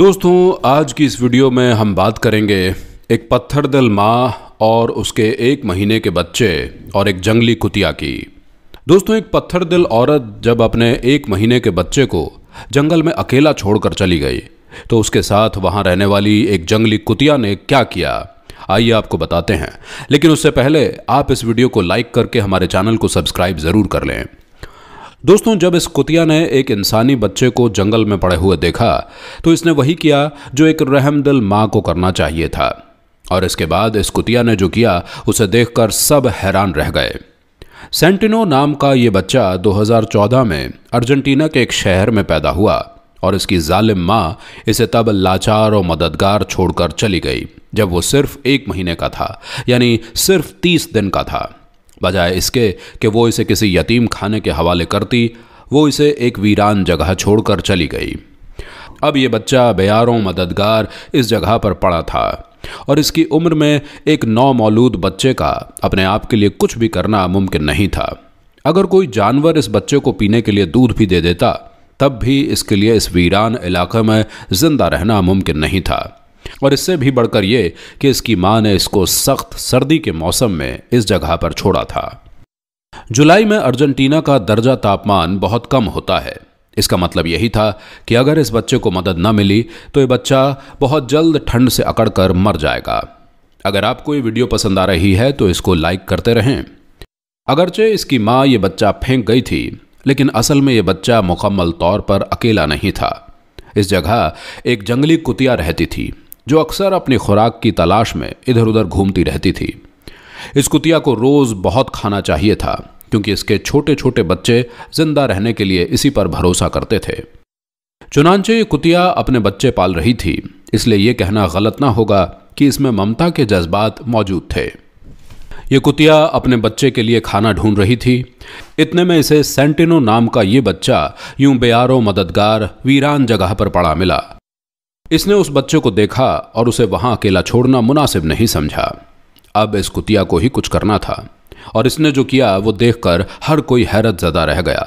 दोस्तों आज की इस वीडियो में हम बात करेंगे एक पत्थर दिल माँ और उसके एक महीने के बच्चे और एक जंगली कुतिया की दोस्तों एक पत्थर दिल औरत जब अपने एक महीने के बच्चे को जंगल में अकेला छोड़कर चली गई तो उसके साथ वहाँ रहने वाली एक जंगली कुतिया ने क्या किया आइए आपको बताते हैं लेकिन उससे पहले आप इस वीडियो को लाइक करके हमारे चैनल को सब्सक्राइब ज़रूर कर लें दोस्तों जब इस कुतिया ने एक इंसानी बच्चे को जंगल में पड़े हुए देखा तो इसने वही किया जो एक रहमदिल माँ को करना चाहिए था और इसके बाद इस कुतिया ने जो किया उसे देखकर सब हैरान रह गए सेंटिनो नाम का ये बच्चा 2014 में अर्जेंटीना के एक शहर में पैदा हुआ और इसकी जालिम माँ इसे तब लाचार और मददगार छोड़कर चली गई जब वो सिर्फ एक महीने का था यानी सिर्फ तीस दिन का था बजाय इसके कि वो इसे किसी यतीम खाने के हवाले करती वो इसे एक वीरान जगह छोड़कर चली गई अब ये बच्चा बेयारों मददगार इस जगह पर पड़ा था और इसकी उम्र में एक नौ मौलूद बच्चे का अपने आप के लिए कुछ भी करना मुमकिन नहीं था अगर कोई जानवर इस बच्चे को पीने के लिए दूध भी दे देता तब भी इसके लिए इस वीरान इलाके में ज़िंदा रहना मुमकिन नहीं था और इससे भी बढ़कर ये कि इसकी मां ने इसको सख्त सर्दी के मौसम में इस जगह पर छोड़ा था जुलाई में अर्जेंटीना का दर्जा तापमान बहुत कम होता है इसका मतलब यही था कि अगर इस बच्चे को मदद न मिली तो ये बच्चा बहुत जल्द ठंड से अकड़कर मर जाएगा अगर आपको ये वीडियो पसंद आ रही है तो इसको लाइक करते रहें अगरचे इसकी माँ ये बच्चा फेंक गई थी लेकिन असल में ये बच्चा मुकम्मल तौर पर अकेला नहीं था इस जगह एक जंगली कुतिया रहती थी जो अक्सर अपनी खुराक की तलाश में इधर उधर घूमती रहती थी इस कुतिया को रोज़ बहुत खाना चाहिए था क्योंकि इसके छोटे छोटे बच्चे जिंदा रहने के लिए इसी पर भरोसा करते थे चुनाचे ये कुतिया अपने बच्चे पाल रही थी इसलिए यह कहना गलत ना होगा कि इसमें ममता के जज्बात मौजूद थे ये कुतिया अपने बच्चे के लिए खाना ढूंढ रही थी इतने में इसे सेंटिनो नाम का ये बच्चा यूं बेयारो मददगार वीरान जगह पर पड़ा मिला इसने उस बच्चे को देखा और उसे वहां अकेला छोड़ना मुनासिब नहीं समझा अब इस कुतिया को ही कुछ करना था और इसने जो किया वो देखकर हर कोई हैरत ज़दा रह गया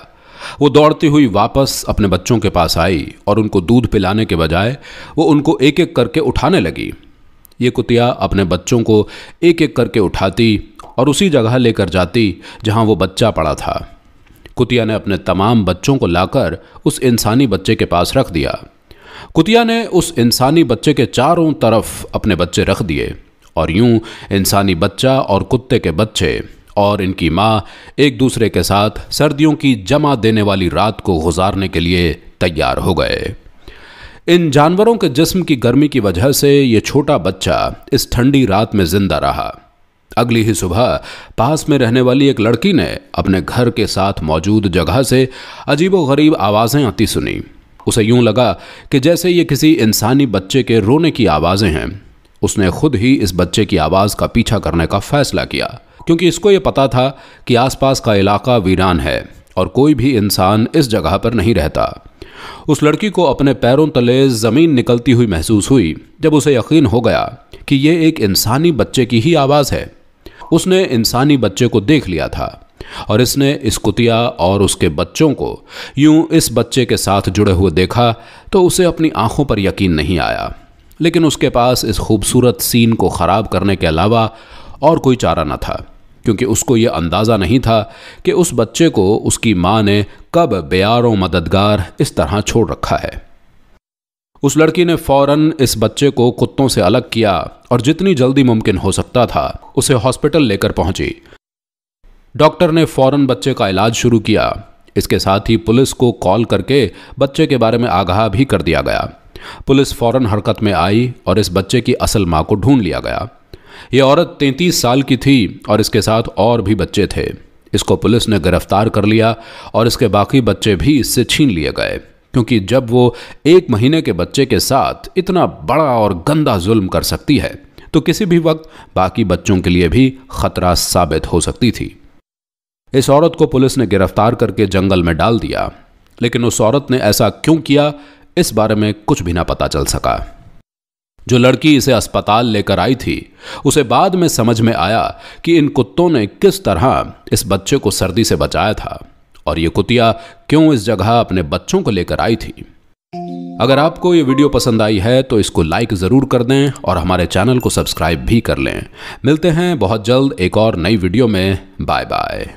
वो दौड़ती हुई वापस अपने बच्चों के पास आई और उनको दूध पिलाने के बजाय वो उनको एक एक करके उठाने लगी ये कुतिया अपने बच्चों को एक एक करके उठाती और उसी जगह लेकर जाती जहां वो बच्चा पड़ा था कुतिया ने अपने तमाम बच्चों को लाकर उस इंसानी बच्चे के पास रख दिया कुतिया ने उस इंसानी बच्चे के चारों तरफ अपने बच्चे रख दिए और यूं इंसानी बच्चा और कुत्ते के बच्चे और इनकी माँ एक दूसरे के साथ सर्दियों की जमा देने वाली रात को गुजारने के लिए तैयार हो गए इन जानवरों के जिस्म की गर्मी की वजह से ये छोटा बच्चा इस ठंडी रात में जिंदा रहा अगली ही सुबह पास में रहने वाली एक लड़की ने अपने घर के साथ मौजूद जगह से अजीबो गरीब आवाज़ें आती सुनी उसे यूं लगा कि जैसे ये किसी इंसानी बच्चे के रोने की आवाज़ें हैं उसने खुद ही इस बच्चे की आवाज़ का पीछा करने का फैसला किया क्योंकि इसको ये पता था कि आसपास का इलाका वीरान है और कोई भी इंसान इस जगह पर नहीं रहता उस लड़की को अपने पैरों तले ज़मीन निकलती हुई महसूस हुई जब उसे यकीन हो गया कि ये एक इंसानी बच्चे की ही आवाज़ है उसने इंसानी बच्चे को देख लिया था और इसने इस कुतिया और उसके बच्चों को यूं इस बच्चे के साथ जुड़े हुए देखा तो उसे अपनी आंखों पर यकीन नहीं आया लेकिन उसके पास इस खूबसूरत सीन को ख़राब करने के अलावा और कोई चारा न था क्योंकि उसको ये अंदाज़ा नहीं था कि उस बच्चे को उसकी माँ ने कब बेयारों मददगार इस तरह छोड़ रखा है उस लड़की ने फौरन इस बच्चे को कुत्तों से अलग किया और जितनी जल्दी मुमकिन हो सकता था उसे हॉस्पिटल लेकर पहुंची डॉक्टर ने फौरन बच्चे का इलाज शुरू किया इसके साथ ही पुलिस को कॉल करके बच्चे के बारे में आगाह भी कर दिया गया पुलिस फौरन हरकत में आई और इस बच्चे की असल मां को ढूंढ लिया गया ये औरत तैंतीस साल की थी और इसके साथ और भी बच्चे थे इसको पुलिस ने गिरफ्तार कर लिया और इसके बाकी बच्चे भी इससे छीन लिए गए क्योंकि जब वो एक महीने के बच्चे के साथ इतना बड़ा और गंदा जुल्म कर सकती है तो किसी भी वक्त बाकी बच्चों के लिए भी खतरा साबित हो सकती थी इस औरत को पुलिस ने गिरफ्तार करके जंगल में डाल दिया लेकिन उस औरत ने ऐसा क्यों किया इस बारे में कुछ भी ना पता चल सका जो लड़की इसे अस्पताल लेकर आई थी उसे बाद में समझ में आया कि इन कुत्तों ने किस तरह इस बच्चे को सर्दी से बचाया था और ये कुतिया क्यों इस जगह अपने बच्चों को लेकर आई थी अगर आपको ये वीडियो पसंद आई है तो इसको लाइक ज़रूर कर दें और हमारे चैनल को सब्सक्राइब भी कर लें मिलते हैं बहुत जल्द एक और नई वीडियो में बाय बाय